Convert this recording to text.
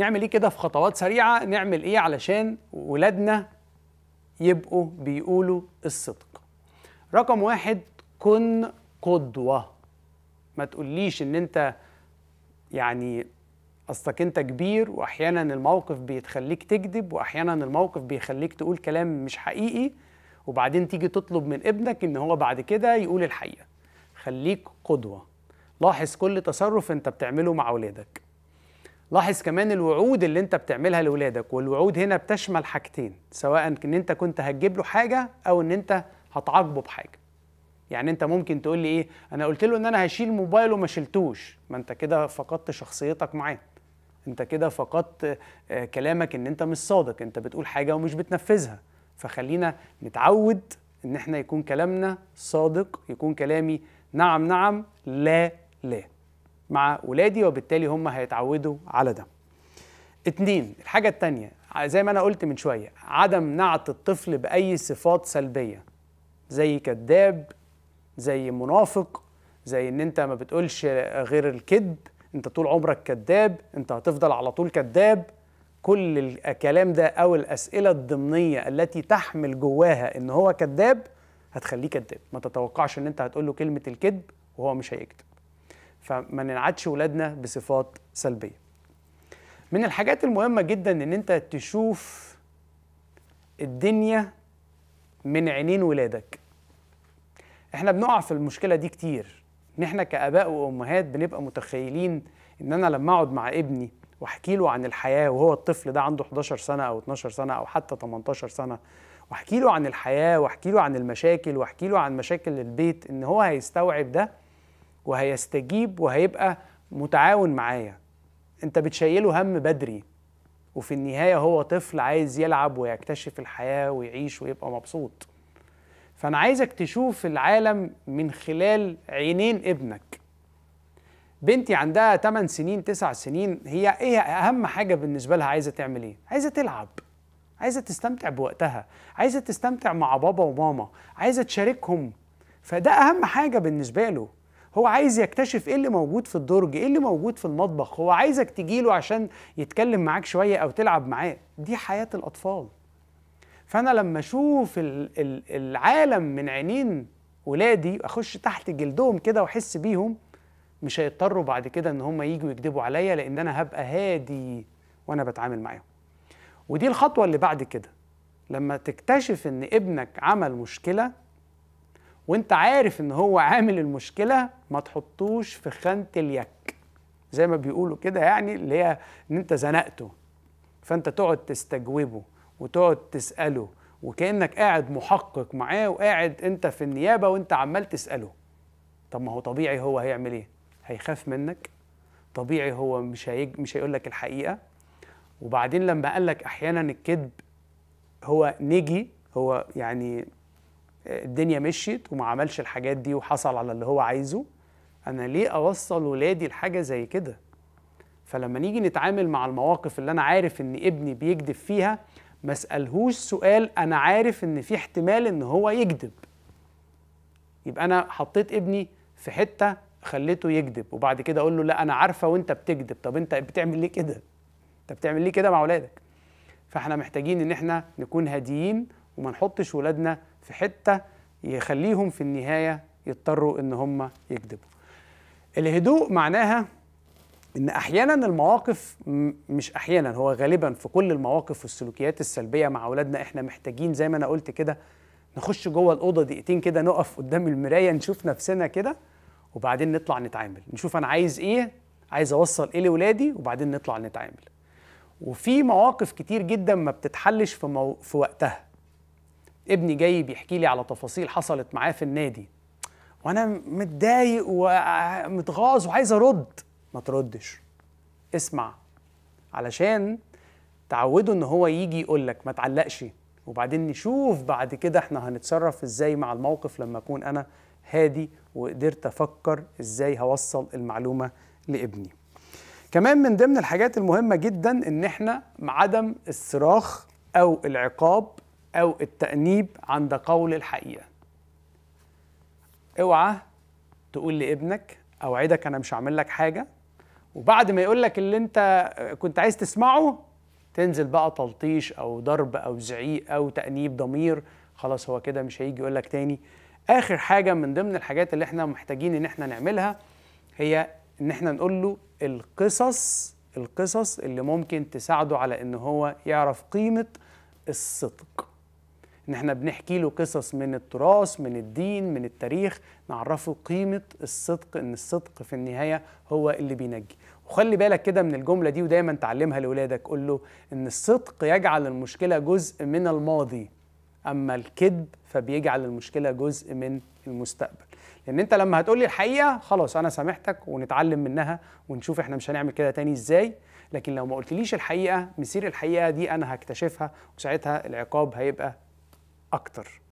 نعمل ايه كده في خطوات سريعه نعمل ايه علشان ولادنا يبقوا بيقولوا الصدق رقم واحد كن قدوه ما تقوليش ان انت يعني اصلك انت كبير واحيانا الموقف بيتخليك تكذب واحيانا الموقف بيخليك تقول كلام مش حقيقي وبعدين تيجي تطلب من ابنك ان هو بعد كده يقول الحقيقه خليك قدوه لاحظ كل تصرف انت بتعمله مع ولادك لاحظ كمان الوعود اللي انت بتعملها لولادك والوعود هنا بتشمل حاجتين سواء ان انت كنت هتجيب له حاجه او ان انت هتعاقبه بحاجه يعني انت ممكن تقول لي ايه انا قلت له ان انا هشيل موبايله وما شلتوش ما انت كده فقدت شخصيتك معاه انت كده فقدت آه، كلامك ان انت مش صادق انت بتقول حاجه ومش بتنفذها فخلينا نتعود ان احنا يكون كلامنا صادق يكون كلامي نعم نعم لا لا مع ولادي وبالتالي هم هيتعودوا على ده اتنين الحاجة التانية زي ما أنا قلت من شوية عدم نعت الطفل بأي صفات سلبية زي كذاب زي منافق زي ان انت ما بتقولش غير الكذب انت طول عمرك كذاب انت هتفضل على طول كذاب كل الكلام ده او الاسئله الضمنيه التي تحمل جواها ان هو كذاب هتخليه كذاب ما تتوقعش ان انت هتقول له كلمه الكذب وهو مش هيكذب فما ننعدش ولادنا بصفات سلبيه من الحاجات المهمه جدا ان انت تشوف الدنيا من عينين ولادك احنا بنقع في المشكله دي كتير ان احنا كاباء وامهات بنبقى متخيلين ان انا لما اقعد مع ابني واحكي له عن الحياه وهو الطفل ده عنده 11 سنه او 12 سنه او حتى 18 سنه واحكي له عن الحياه واحكي له عن المشاكل واحكي له عن مشاكل البيت ان هو هيستوعب ده وهيستجيب وهيبقى متعاون معايا انت بتشيله هم بدري وفي النهايه هو طفل عايز يلعب ويكتشف الحياه ويعيش ويبقى مبسوط فانا عايزك تشوف العالم من خلال عينين ابنك بنتي عندها 8 سنين 9 سنين هي ايه اهم حاجه بالنسبه لها عايزه تعمل ايه عايزه تلعب عايزه تستمتع بوقتها عايزه تستمتع مع بابا وماما عايزه تشاركهم فده اهم حاجه بالنسبه له هو عايز يكتشف ايه اللي موجود في الدرج ايه اللي موجود في المطبخ هو عايزك تجيله عشان يتكلم معاك شويه او تلعب معاه دي حياه الاطفال فانا لما اشوف العالم من عينين ولادي اخش تحت جلدهم كده واحس بيهم مش هيضطروا بعد كده ان هم يجوا يكذبوا عليا لان انا هبقى هادي وانا بتعامل معاهم ودي الخطوه اللي بعد كده لما تكتشف ان ابنك عمل مشكله وانت عارف ان هو عامل المشكله ما تحطوش في خانه اليك زي ما بيقولوا كده يعني اللي هي ان انت زنقته فانت تقعد تستجوبه وتقعد تساله وكانك قاعد محقق معاه وقاعد انت في النيابه وانت عمال تساله طب ما هو طبيعي هو هيعمل ايه هيخاف منك طبيعي هو مش هيج... مش هيقول لك الحقيقه وبعدين لما قال لك احيانا الكذب هو نجي هو يعني الدنيا مشيت وما عملش الحاجات دي وحصل على اللي هو عايزه انا ليه اوصل ولادي لحاجه زي كده فلما نيجي نتعامل مع المواقف اللي انا عارف ان ابني بيكذب فيها ما اسالهوش سؤال انا عارف ان في احتمال ان هو يكذب يبقى انا حطيت ابني في حته خليته يكذب وبعد كده اقول له لا انا عارفه وانت بتكذب طب انت بتعمل ليه كده انت بتعمل ليه كده مع اولادك فاحنا محتاجين ان احنا نكون هاديين وما نحطش ولادنا في حتة يخليهم في النهاية يضطروا ان هم يكذبوا الهدوء معناها ان احيانا المواقف مش احيانا هو غالبا في كل المواقف والسلوكيات السلبيه مع اولادنا احنا محتاجين زي ما انا قلت كده نخش جوه الاوضه دقيقتين كده نقف قدام المرايه نشوف نفسنا كده وبعدين نطلع نتعامل نشوف انا عايز ايه عايز اوصل ايه لاولادي وبعدين نطلع نتعامل وفي مواقف كتير جدا ما بتتحلش في, مو... في وقتها ابني جاي بيحكي لي على تفاصيل حصلت معاه في النادي وانا متضايق ومتغاظ وعايز ارد ما تردش اسمع علشان تعوده ان هو يجي يقول لك ما تعلقش وبعدين نشوف بعد كده احنا هنتصرف ازاي مع الموقف لما اكون انا هادي وقدرت افكر ازاي هوصل المعلومه لابني كمان من ضمن الحاجات المهمه جدا ان احنا عدم الصراخ او العقاب أو التأنيب عند قول الحقيقة اوعى تقول لابنك أوعدك أنا مش هعمل لك حاجة وبعد ما يقول لك اللي أنت كنت عايز تسمعه تنزل بقى تلطيش أو ضرب أو زعيق أو تأنيب ضمير خلاص هو كده مش هيجي يقول لك تاني آخر حاجة من ضمن الحاجات اللي احنا محتاجين إن احنا نعملها هي إن احنا نقول له القصص القصص اللي ممكن تساعده على إن هو يعرف قيمة الصدق ان احنا بنحكي له قصص من التراث من الدين من التاريخ نعرفه قيمه الصدق ان الصدق في النهايه هو اللي بينجي وخلي بالك كده من الجمله دي ودايما تعلمها لاولادك قول له ان الصدق يجعل المشكله جزء من الماضي اما الكذب فبيجعل المشكله جزء من المستقبل لان انت لما هتقولي الحقيقه خلاص انا سامحتك ونتعلم منها ونشوف احنا مش هنعمل كده تاني ازاي لكن لو ما قلتليش الحقيقه مسير الحقيقه دي انا هكتشفها وساعتها العقاب هيبقى اكتر